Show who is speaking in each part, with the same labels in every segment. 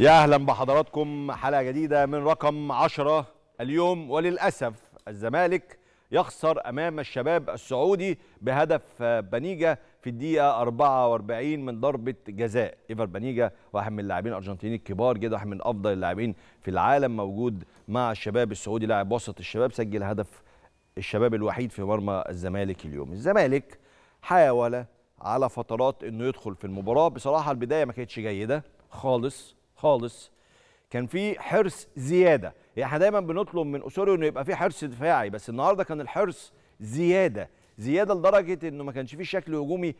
Speaker 1: يا اهلا بحضراتكم حلقه جديده من رقم 10 اليوم وللاسف الزمالك يخسر امام الشباب السعودي بهدف آه، بنيجا في الدقيقه 44 من ضربه جزاء ايفر بنيجا واحد من اللاعبين الارجنتينيين الكبار جدا واحد من افضل اللاعبين في العالم موجود مع الشباب السعودي لاعب وسط الشباب سجل هدف الشباب الوحيد في مرمى الزمالك اليوم الزمالك حاول على فترات انه يدخل في المباراه بصراحه البدايه ما كانتش جيده خالص خالص كان في حرص زياده يعني احنا دايما بنطلب من اسوري انه يبقى في حرص دفاعي بس النهارده كان الحرص زياده زياده لدرجه انه ما كانش في شكل هجومي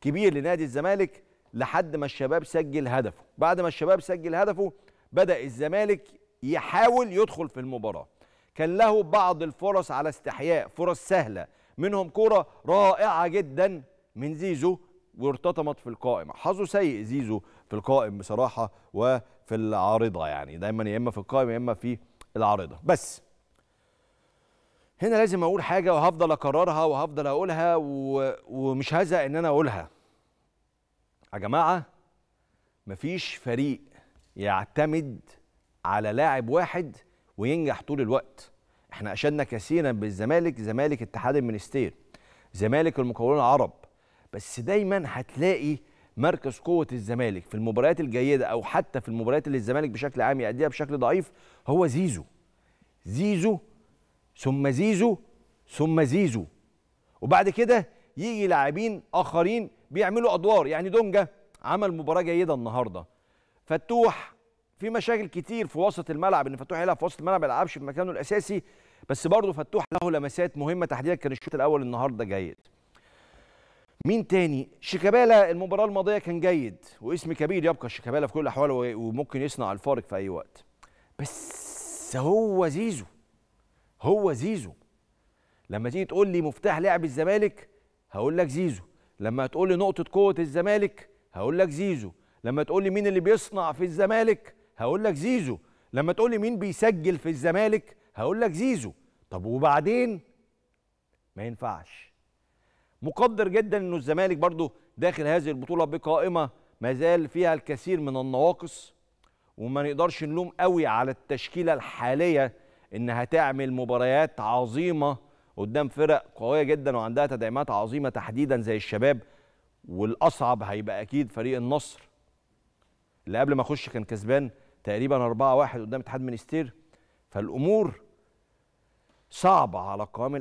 Speaker 1: كبير لنادي الزمالك لحد ما الشباب سجل هدفه بعد ما الشباب سجل هدفه بدا الزمالك يحاول يدخل في المباراه كان له بعض الفرص على استحياء فرص سهله منهم كرة رائعة جدا من زيزو وارتطمت في القائمه حظه سيء زيزو في القائم بصراحه وفي العارضه يعني دايما يا اما في القائم يا اما في العارضه بس هنا لازم اقول حاجه وهفضل اكررها وهفضل اقولها و... ومش هزهق ان انا اقولها يا جماعه مفيش فريق يعتمد على لاعب واحد وينجح طول الوقت احنا اشدنا كثيرا بالزمالك زمالك اتحاد المنستير زمالك المقاولون العرب بس دايما هتلاقي مركز قوه الزمالك في المباريات الجيده او حتى في المباريات اللي الزمالك بشكل عام يأديها بشكل ضعيف هو زيزو زيزو ثم زيزو ثم زيزو وبعد كده يجي لاعبين اخرين بيعملوا ادوار يعني دونجا عمل مباراه جيده النهارده فتوح في مشاكل كتير في وسط الملعب ان فتوح يلعب في وسط الملعب ما يلعبش في مكانه الاساسي بس برضه فتوح له لمسات مهمه تحديدا كان الشوط الاول النهارده جيد مين تاني شيكابالا المباراه الماضيه كان جيد واسم كبير يبقى شيكابالا في كل الاحوال وممكن يصنع الفارق في اي وقت بس هو زيزو هو زيزو لما تيجي تقول لي مفتاح لعب الزمالك هقول لك زيزو لما تقول لي نقطه قوه الزمالك هقول لك زيزو لما تقول لي مين اللي بيصنع في الزمالك هقول لك زيزو لما تقول لي مين بيسجل في الزمالك هقول لك زيزو طب وبعدين ما ينفعش مقدر جدا انه الزمالك برضه داخل هذه البطوله بقائمه ما زال فيها الكثير من النواقص وما نقدرش نلوم قوي على التشكيله الحاليه انها تعمل مباريات عظيمه قدام فرق قويه جدا وعندها تدعيمات عظيمه تحديدا زي الشباب والاصعب هيبقى اكيد فريق النصر اللي قبل ما اخش كان كسبان تقريبا 4-1 قدام اتحاد منستير فالامور صعبه على القوام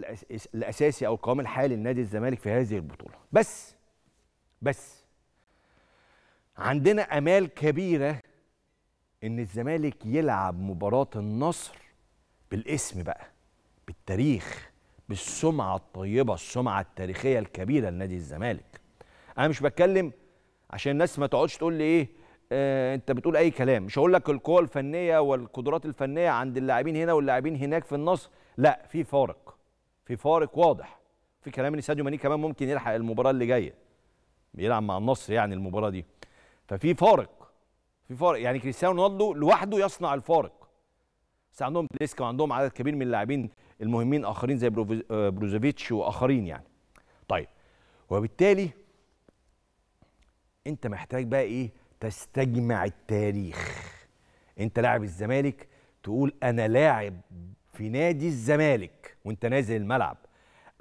Speaker 1: الاساسي او القوام الحالي لنادي الزمالك في هذه البطوله بس بس عندنا امال كبيره ان الزمالك يلعب مباراه النصر بالاسم بقى بالتاريخ بالسمعه الطيبه السمعه التاريخيه الكبيره لنادي الزمالك انا مش بتكلم عشان الناس ما تقعدش تقول لي ايه آه انت بتقول اي كلام مش هقول لك القوه الفنيه والقدرات الفنيه عند اللاعبين هنا واللاعبين هناك في النصر لا في فارق في فارق واضح في كلام ان ساديو ماني كمان ممكن يلحق المباراه اللي جايه بيلعب مع النصر يعني المباراه دي ففي فارق في فارق يعني كريستيانو رونالدو لوحده يصنع الفارق بس عندهم تليسكا وعندهم عدد كبير من اللاعبين المهمين اخرين زي آه، بروزوفيتش واخرين يعني طيب وبالتالي انت محتاج بقى ايه تستجمع التاريخ انت لاعب الزمالك تقول انا لاعب في نادي الزمالك وانت نازل الملعب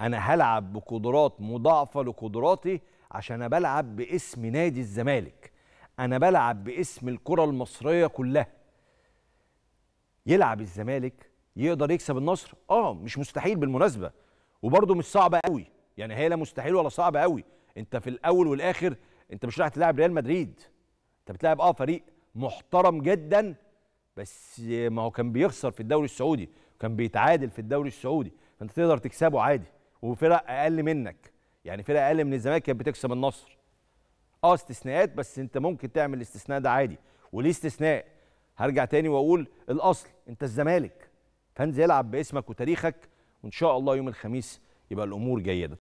Speaker 1: انا هلعب بقدرات مضاعفه لقدراتي عشان انا بلعب باسم نادي الزمالك انا بلعب باسم الكره المصريه كلها يلعب الزمالك يقدر يكسب النصر اه مش مستحيل بالمناسبه وبرده مش صعبه قوي يعني هي لا مستحيل ولا صعبه قوي انت في الاول والاخر انت مش رايح تلعب ريال مدريد انت بتلعب اه فريق محترم جدا بس ما هو كان بيخسر في الدوري السعودي كان بيتعادل في الدوري السعودي فانت تقدر تكسبه عادي وفرق اقل منك يعني فرق اقل من الزمالك كانت بتكسب النصر اه استثناءات بس انت ممكن تعمل الاستثناء ده عادي وليه استثناء هرجع تاني واقول الاصل انت الزمالك فانزل العب باسمك وتاريخك وان شاء الله يوم الخميس يبقى الامور جيده